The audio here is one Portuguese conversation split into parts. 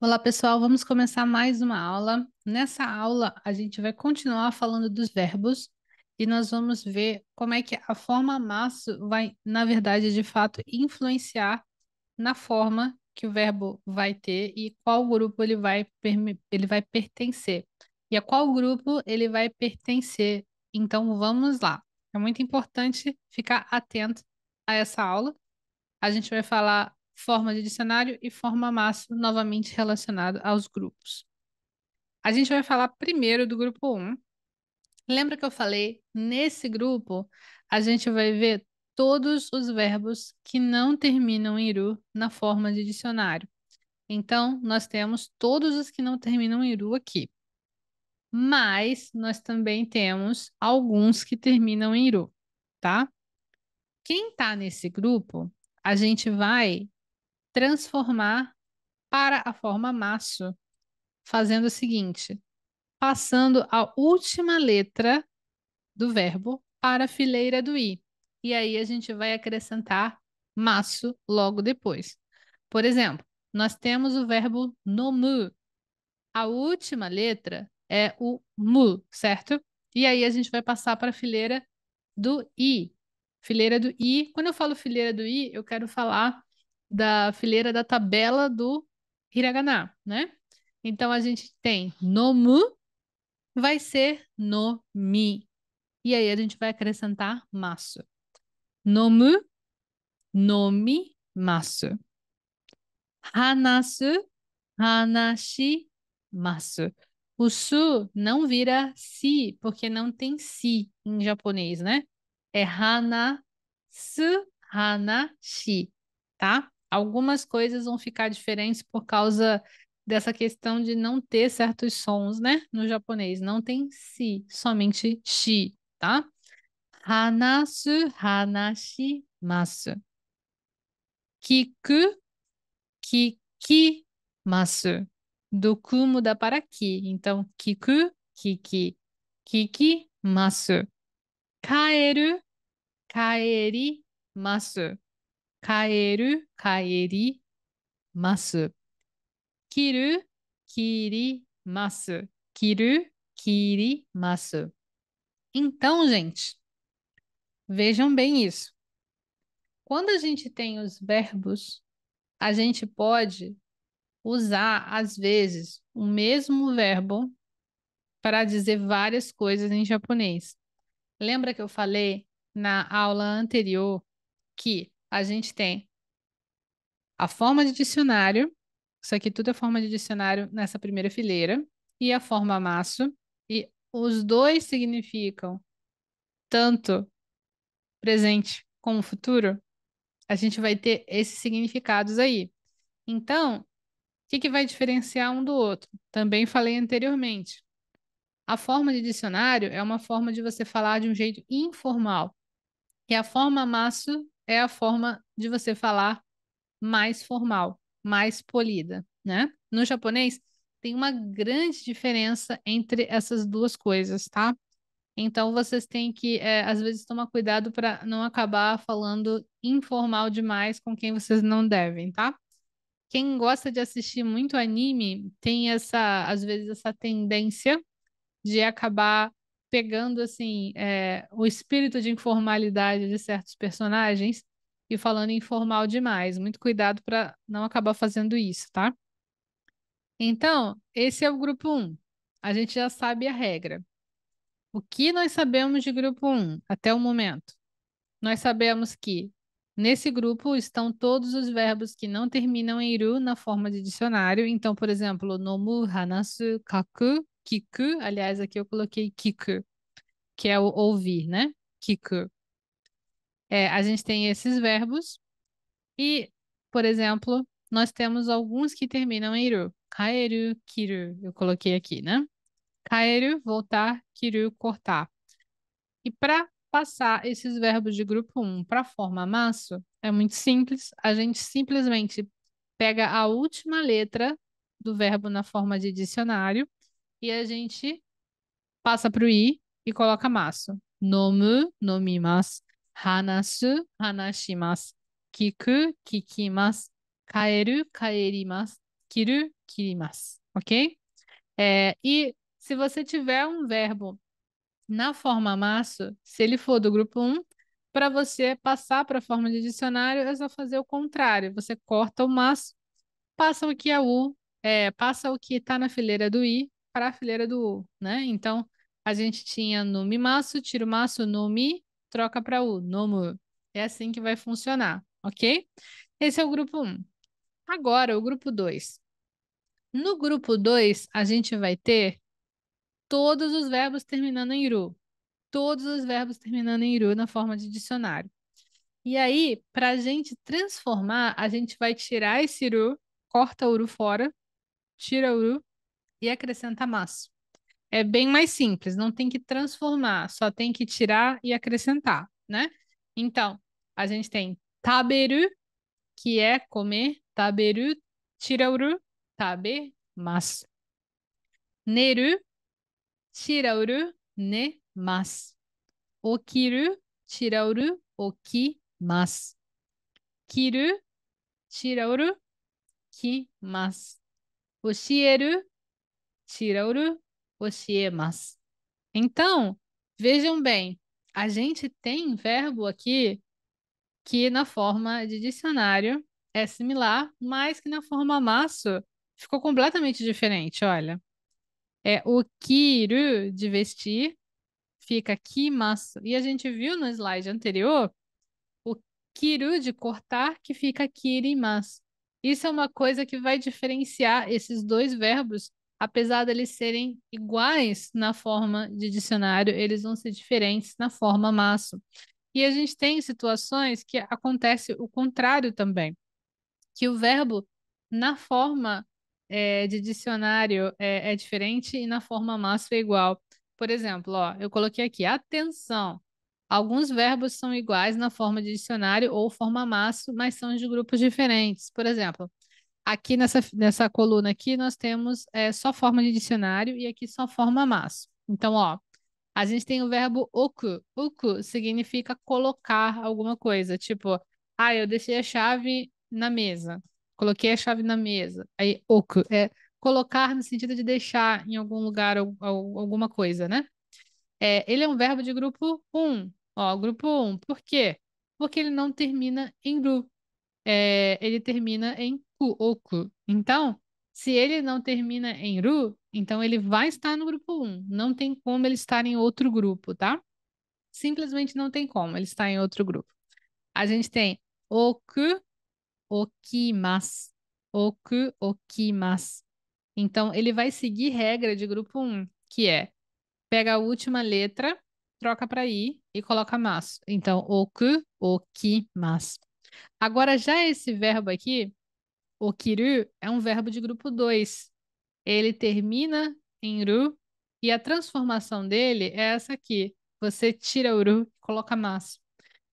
Olá, pessoal, vamos começar mais uma aula. Nessa aula, a gente vai continuar falando dos verbos e nós vamos ver como é que a forma maço vai, na verdade, de fato, influenciar na forma que o verbo vai ter e qual grupo ele vai, ele vai pertencer. E a qual grupo ele vai pertencer. Então, vamos lá. É muito importante ficar atento a essa aula. A gente vai falar forma de dicionário e forma massa, novamente relacionado aos grupos. A gente vai falar primeiro do grupo 1. Lembra que eu falei? Nesse grupo, a gente vai ver todos os verbos que não terminam em iru na forma de dicionário. Então, nós temos todos os que não terminam em iru aqui. Mas nós também temos alguns que terminam em iru, tá? Quem está nesse grupo, a gente vai transformar para a forma maço, fazendo o seguinte: passando a última letra do verbo para a fileira do i. E aí a gente vai acrescentar maço logo depois. Por exemplo, nós temos o verbo nomu. A última letra é o mu, certo? E aí a gente vai passar para a fileira do i. Fileira do i. Quando eu falo fileira do i, eu quero falar da fileira da tabela do hiragana, né? Então a gente tem nomu vai ser no mi. E aí a gente vai acrescentar masu. Nomu, nomi, masu. Hanasu, hanashi, masu. O su não vira si, porque não tem si em japonês, né? É hanasu, hanashi, tá? algumas coisas vão ficar diferentes por causa dessa questão de não ter certos sons, né? No japonês, não tem si, somente shi, tá? Hanasu, hanashi, masu. Kiku, kiki, masu. Do ku muda para ki. Então, kiku, kiki. Kiki, masu. Kaeru, kaeri, masu. 帰る、帰ります。切る、切ります。切る、切ります. Então, gente, vejam bem isso. Quando a gente tem os verbos, a gente pode usar, às vezes, o mesmo verbo para dizer várias coisas em japonês. Lembra que eu falei na aula anterior que a gente tem a forma de dicionário, isso aqui tudo é forma de dicionário nessa primeira fileira, e a forma maço, e os dois significam tanto presente como futuro, a gente vai ter esses significados aí. Então, o que, que vai diferenciar um do outro? Também falei anteriormente. A forma de dicionário é uma forma de você falar de um jeito informal. E é a forma maço é a forma de você falar mais formal, mais polida, né? No japonês, tem uma grande diferença entre essas duas coisas, tá? Então, vocês têm que, é, às vezes, tomar cuidado para não acabar falando informal demais com quem vocês não devem, tá? Quem gosta de assistir muito anime tem essa, às vezes, essa tendência de acabar pegando assim é, o espírito de informalidade de certos personagens e falando informal demais. Muito cuidado para não acabar fazendo isso, tá? Então, esse é o grupo 1. A gente já sabe a regra. O que nós sabemos de grupo 1 até o momento? Nós sabemos que nesse grupo estão todos os verbos que não terminam em iru na forma de dicionário. Então, por exemplo, nomu, hanasu, kaku, kiku, aliás, aqui eu coloquei kiku, que é o ouvir, né? Kiku. É, a gente tem esses verbos e, por exemplo, nós temos alguns que terminam em iru. Kaeru, kiru, eu coloquei aqui, né? Kaeru, voltar, kiru, cortar. E para passar esses verbos de grupo 1 para a forma maço, é muito simples. A gente simplesmente pega a última letra do verbo na forma de dicionário e a gente passa para o i e coloca maço. Nomu, nomimasu. Hanasu, hanashimasu. Kiku, kikimasu. Kaeru, kaerimasu. Kiru, kirimasu. Ok? É, e se você tiver um verbo na forma maço, se ele for do grupo 1, para você passar para a forma de dicionário, é só fazer o contrário. Você corta o maço, passa o que é U, é, passa o que está na fileira do I para a fileira do U, né? Então, a gente tinha no Mimaço, tiro maço, no Mi, troca para U, mu. É assim que vai funcionar, ok? Esse é o grupo 1. Um. Agora, o grupo 2. No grupo 2, a gente vai ter todos os verbos terminando em ru. Todos os verbos terminando em ru na forma de dicionário. E aí, para a gente transformar, a gente vai tirar esse ru, corta o ru fora, tira o ru e acrescenta massa. É bem mais simples, não tem que transformar, só tem que tirar e acrescentar, né? Então, a gente tem taberu, que é comer, taberu, tirauru, tabe, mas. Neru, tirauru, ne, mas. Okiru, tirauru, oki, mas. Kiru, tirauru, ki, mas. Oshieru, tirauru oshiemas. Então, vejam bem, a gente tem verbo aqui que na forma de dicionário é similar, mas que na forma maço ficou completamente diferente, olha. É o kiru de vestir, fica kimasu. E a gente viu no slide anterior o kiru de cortar, que fica kirimasu. Isso é uma coisa que vai diferenciar esses dois verbos apesar deles serem iguais na forma de dicionário, eles vão ser diferentes na forma maço. E a gente tem situações que acontece o contrário também, que o verbo na forma é, de dicionário é, é, diferente e na forma maço é igual. Por exemplo, ó, eu coloquei aqui atenção. Alguns verbos são iguais na forma de dicionário ou forma maço, mas são de grupos diferentes. Por exemplo, Aqui nessa, nessa coluna aqui, nós temos é, só forma de dicionário e aqui só forma mas. Então, ó, a gente tem o verbo oku. Oku significa colocar alguma coisa. Tipo, ah, eu deixei a chave na mesa. Coloquei a chave na mesa. Aí, oku é colocar no sentido de deixar em algum lugar ou, alguma coisa, né? É, ele é um verbo de grupo 1. Ó, grupo 1. Por quê? Porque ele não termina em gru. É, ele termina em oku. Então, se ele não termina em ru, então ele vai estar no grupo 1. Não tem como ele estar em outro grupo, tá? Simplesmente não tem como ele estar em outro grupo. A gente tem oku, okimas. Oku, okimas. Então, ele vai seguir regra de grupo 1, que é pega a última letra, troca para i e coloca mas. Então, oku, okimas. Agora, já esse verbo aqui, Okiru é um verbo de grupo 2. Ele termina em ru e a transformação dele é essa aqui. Você tira o ru e coloca mas.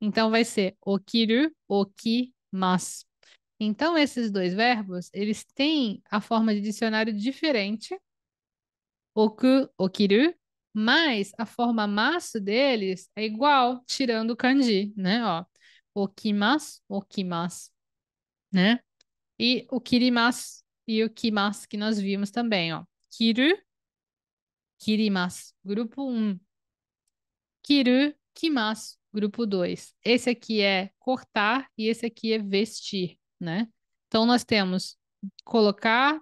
Então vai ser okiru, ki, mas. Então esses dois verbos, eles têm a forma de dicionário diferente. o okiru, mas a forma maço deles é igual, tirando o kanji, né? Ó, okimas, okimas, né? E o kirimas e o kimas que nós vimos também, ó. Kiru, kirimas, grupo 1. Kiru, kimas, grupo 2. Esse aqui é cortar e esse aqui é vestir, né? Então, nós temos colocar,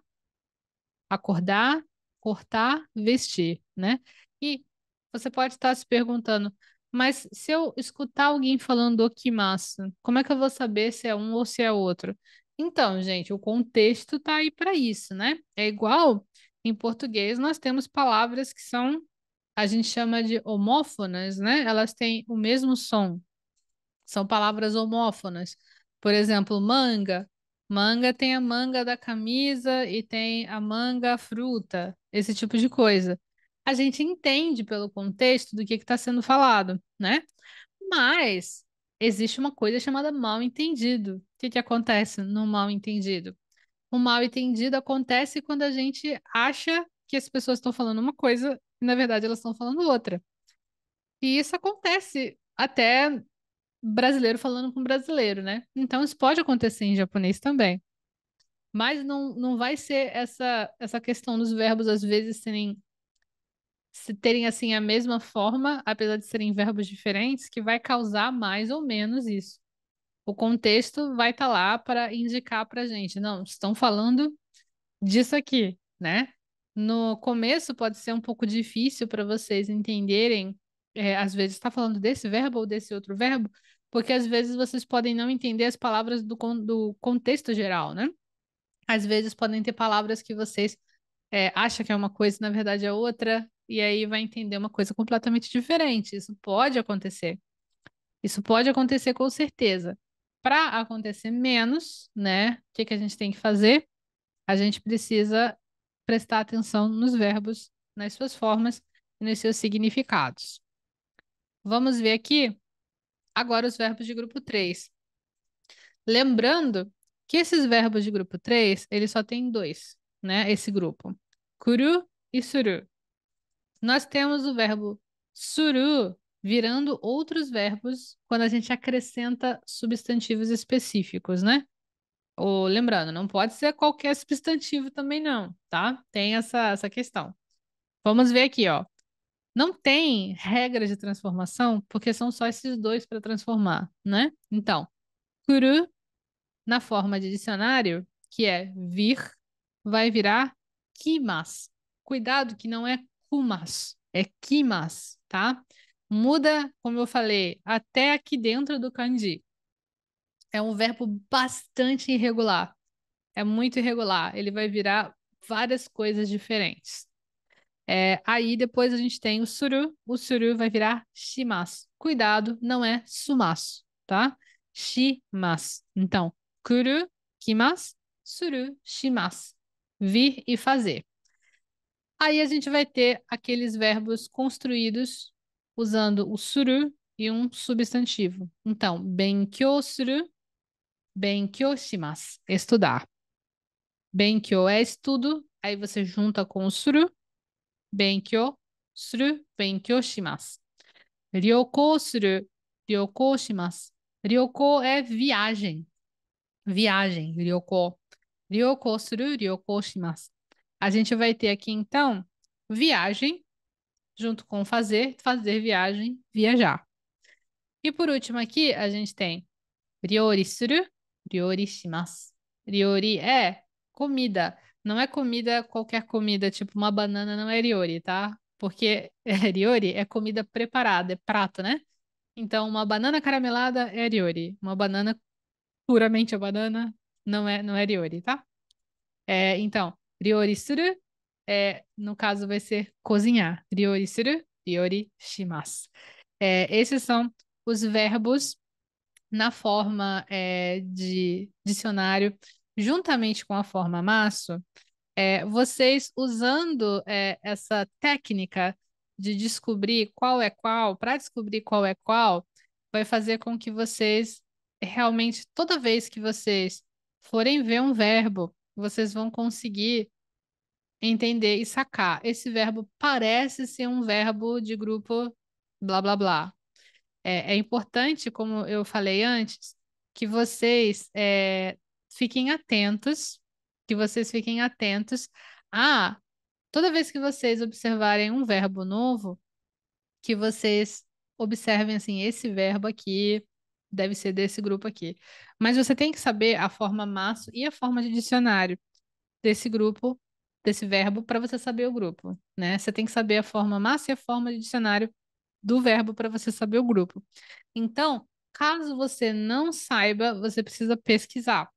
acordar, cortar, vestir, né? E você pode estar se perguntando, mas se eu escutar alguém falando o kimas como é que eu vou saber se é um ou se é outro? Então, gente, o contexto tá aí para isso, né? É igual em português, nós temos palavras que são, a gente chama de homófonas, né? Elas têm o mesmo som. São palavras homófonas. Por exemplo, manga. Manga tem a manga da camisa e tem a manga fruta, esse tipo de coisa. A gente entende pelo contexto do que está sendo falado, né? Mas existe uma coisa chamada mal entendido. O que, que acontece no mal entendido? O mal entendido acontece quando a gente acha que as pessoas estão falando uma coisa e, na verdade, elas estão falando outra. E isso acontece até brasileiro falando com brasileiro, né? Então, isso pode acontecer em japonês também. Mas não, não vai ser essa, essa questão dos verbos, às vezes, serem se terem assim a mesma forma, apesar de serem verbos diferentes, que vai causar mais ou menos isso. O contexto vai estar tá lá para indicar para gente, não, estão falando disso aqui, né? No começo pode ser um pouco difícil para vocês entenderem, é, às vezes está falando desse verbo ou desse outro verbo, porque às vezes vocês podem não entender as palavras do, do contexto geral, né? Às vezes podem ter palavras que vocês é, acham que é uma coisa, na verdade é outra, e aí vai entender uma coisa completamente diferente. Isso pode acontecer. Isso pode acontecer com certeza. Para acontecer menos, né? O que, que a gente tem que fazer? A gente precisa prestar atenção nos verbos, nas suas formas e nos seus significados. Vamos ver aqui agora os verbos de grupo 3. Lembrando que esses verbos de grupo 3, ele só tem dois, né? Esse grupo. Kuru e suru. Nós temos o verbo suru virando outros verbos quando a gente acrescenta substantivos específicos, né? Ou, lembrando, não pode ser qualquer substantivo também não, tá? Tem essa, essa questão. Vamos ver aqui, ó. Não tem regra de transformação, porque são só esses dois para transformar, né? Então, kuru, na forma de dicionário, que é vir, vai virar kimas. Cuidado que não é kumas, é kimas, tá? Muda, como eu falei, até aqui dentro do kanji. É um verbo bastante irregular. É muito irregular. Ele vai virar várias coisas diferentes. É, aí depois a gente tem o suru. O suru vai virar shimas. Cuidado, não é sumas, tá? Shimas. Então, kuru, kimas, suru, shimas. Vir e fazer. Aí a gente vai ter aqueles verbos construídos usando o suru e um substantivo. Então, benkyou suru, benkyou shimasu, estudar. Benkyou é estudo, aí você junta com o suru, benkyou suru, benkyou shimasu. Ryokou suru, ryokou shimasu. Ryoko é viagem. Viagem, ryoko. Ryoko suru, ryoko shimasu. A gente vai ter aqui, então, viagem, junto com fazer, fazer viagem, viajar. E por último aqui, a gente tem ryori suru, ryori shimasu. Ryori é comida. Não é comida, qualquer comida, tipo uma banana não é ryori, tá? Porque é ryori é comida preparada, é prato, né? Então, uma banana caramelada é ryori. Uma banana, puramente a banana, não é, não é ryori, tá? É, então, Ryori suru é, no caso vai ser cozinhar. Ryori suru, ryori shimasu. É, esses são os verbos na forma é, de dicionário, juntamente com a forma maço, é, vocês usando é, essa técnica de descobrir qual é qual, para descobrir qual é qual, vai fazer com que vocês realmente, toda vez que vocês forem ver um verbo vocês vão conseguir entender e sacar. Esse verbo parece ser um verbo de grupo blá blá blá. É, é importante, como eu falei antes, que vocês é, fiquem atentos, que vocês fiquem atentos a toda vez que vocês observarem um verbo novo, que vocês observem assim esse verbo aqui deve ser desse grupo aqui. Mas você tem que saber a forma maço e a forma de dicionário desse grupo, desse verbo, para você saber o grupo, né? Você tem que saber a forma maço e a forma de dicionário do verbo para você saber o grupo. Então, caso você não saiba, você precisa pesquisar.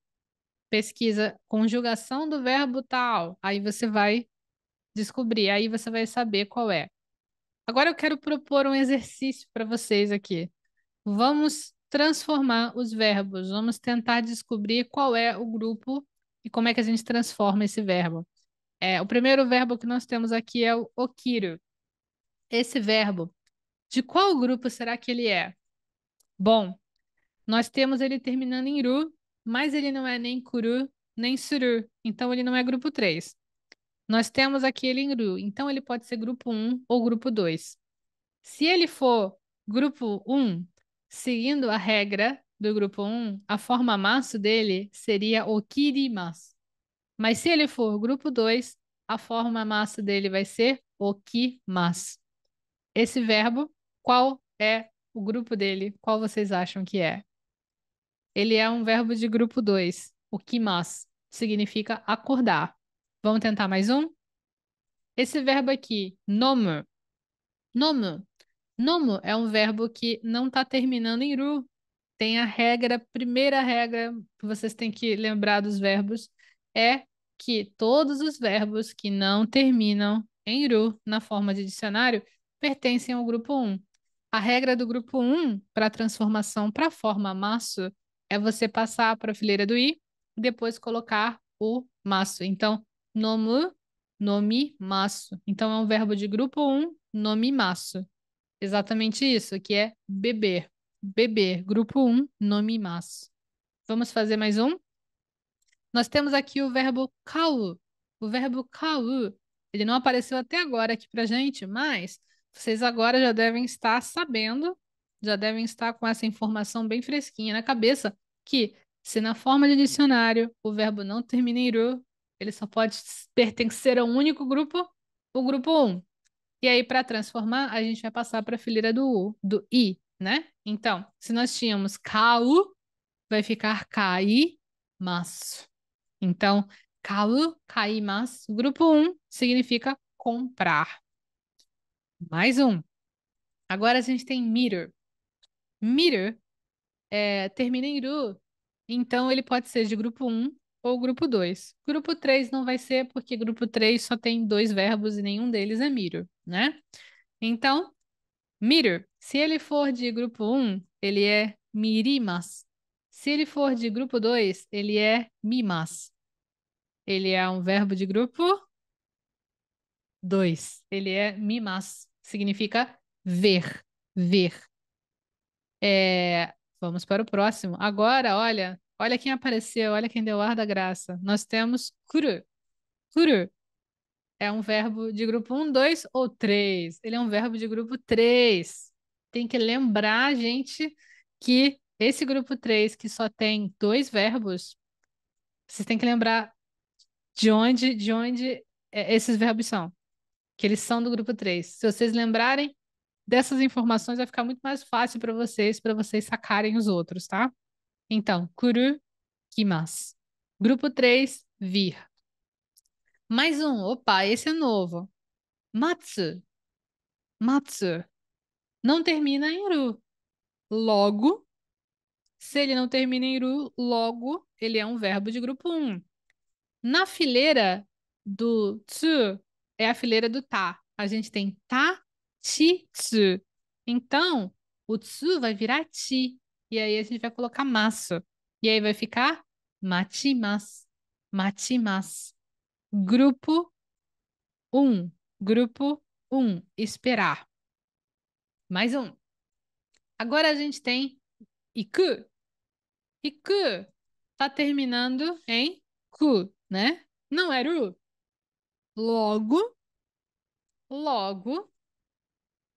Pesquisa conjugação do verbo tal, aí você vai descobrir, aí você vai saber qual é. Agora eu quero propor um exercício para vocês aqui. Vamos transformar os verbos. Vamos tentar descobrir qual é o grupo e como é que a gente transforma esse verbo. É, o primeiro verbo que nós temos aqui é o okiru. Esse verbo, de qual grupo será que ele é? Bom, nós temos ele terminando em ru, mas ele não é nem kuru, nem suru, então ele não é grupo 3. Nós temos aqui ele em ru, então ele pode ser grupo 1 ou grupo 2. Se ele for grupo 1, seguindo a regra do grupo 1, a forma maço dele seria o kirimasu. Mas se ele for grupo 2, a forma maço dele vai ser o kimasu. Esse verbo, qual é o grupo dele? Qual vocês acham que é? Ele é um verbo de grupo 2, o kimasu. Significa acordar. Vamos tentar mais um? Esse verbo aqui, nomu. Nomu Nomo é um verbo que não está terminando em ru. Tem a regra, primeira regra que vocês têm que lembrar dos verbos é que todos os verbos que não terminam em ru na forma de dicionário pertencem ao grupo 1. A regra do grupo 1 para transformação para a forma maço é você passar para a fileira do i, e depois colocar o maço. Então, nomu, nome, maço. Então, é um verbo de grupo 1, nome, maço. Exatamente isso, que é beber. Beber, grupo 1, um, nome mas. Vamos fazer mais um? Nós temos aqui o verbo kau. O verbo kau, ele não apareceu até agora aqui pra gente, mas vocês agora já devem estar sabendo, já devem estar com essa informação bem fresquinha na cabeça, que se na forma de dicionário o verbo não termina em ru, ele só pode pertencer a um único grupo, o grupo 1. Um. E aí, para transformar, a gente vai passar para a fileira do U, do I, né? Então, se nós tínhamos kau, vai ficar kai mas. Então, kau, kai mas. Grupo 1 um significa comprar. Mais um. Agora a gente tem meter. Meter é, termina em ru, então ele pode ser de grupo 1 ou grupo 2. Grupo 3 não vai ser porque grupo 3 só tem dois verbos e nenhum deles é mirror, né? Então, mirror, se ele for de grupo 1, um, ele é mirimas. Se ele for de grupo 2, ele é mimas. Ele é um verbo de grupo 2. Ele é mimas, significa ver, ver. É... Vamos para o próximo. Agora, olha, Olha quem apareceu, olha quem deu ar da graça. Nós temos kuru. Kuru é um verbo de grupo 1, 2 ou 3. Ele é um verbo de grupo 3. Tem que lembrar, gente, que esse grupo 3, que só tem dois verbos, vocês têm que lembrar de onde, de onde é, esses verbos são. Que eles são do grupo 3. Se vocês lembrarem dessas informações, vai ficar muito mais fácil para vocês, para vocês sacarem os outros, tá? Então, kuru kimas. Grupo 3, vir. Mais um. Opa, esse é novo. Matsu. Matsu. Não termina em ru. Logo, se ele não termina em ru, logo ele é um verbo de grupo 1. Na fileira do tsu é a fileira do ta. Tá. A gente tem ta, tá, ti, tsu. Então, o tsu vai virar ti. E aí a gente vai colocar maço. E aí vai ficar matimas, matimas. Grupo 1, um, grupo 1, um, esperar. Mais um. Agora a gente tem iku. Iku tá terminando em ku, né? Não era o Logo, logo,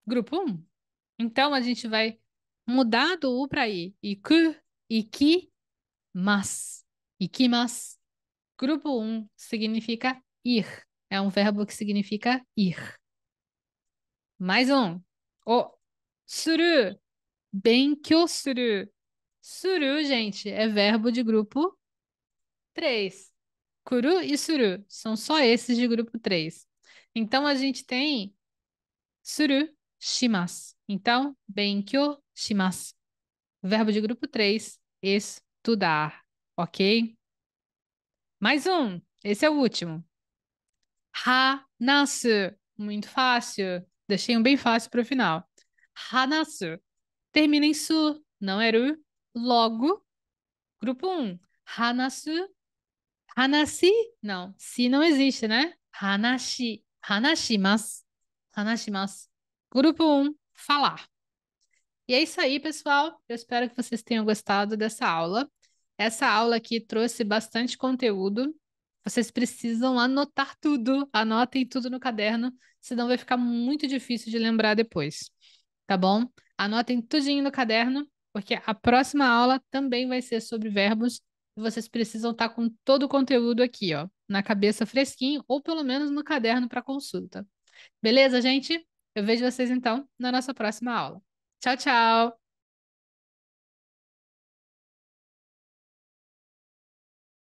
grupo 1. Um. Então, a gente vai mudado o para i. Iku, iki, mas. Ikimas. Grupo 1 um significa ir. É um verbo que significa ir. Mais um. O. Suru. Benkyo suru. Suru, gente, é verbo de grupo 3. Kuru e suru são só esses de grupo 3. Então, a gente tem suru, shimas. Então, benkyo shimasu. Verbo de grupo 3, estudar, ok? Mais um, esse é o último. Hanasu, muito fácil. Deixei um bem fácil para o final. Hanasu, termina em su, não eru. Logo, grupo 1, hanasu. Hanashi, não, si não existe, né? Hanashi, hanashimasu, hanashimasu. Grupo 1, falar. E é isso aí, pessoal. Eu espero que vocês tenham gostado dessa aula. Essa aula aqui trouxe bastante conteúdo. Vocês precisam anotar tudo, anotem tudo no caderno, senão vai ficar muito difícil de lembrar depois. Tá bom? Anotem tudinho no caderno, porque a próxima aula também vai ser sobre verbos vocês precisam estar tá com todo o conteúdo aqui, ó, na cabeça fresquinho ou pelo menos no caderno para consulta. Beleza, gente? Eu vejo vocês então na nossa próxima aula. Tchau, tchau.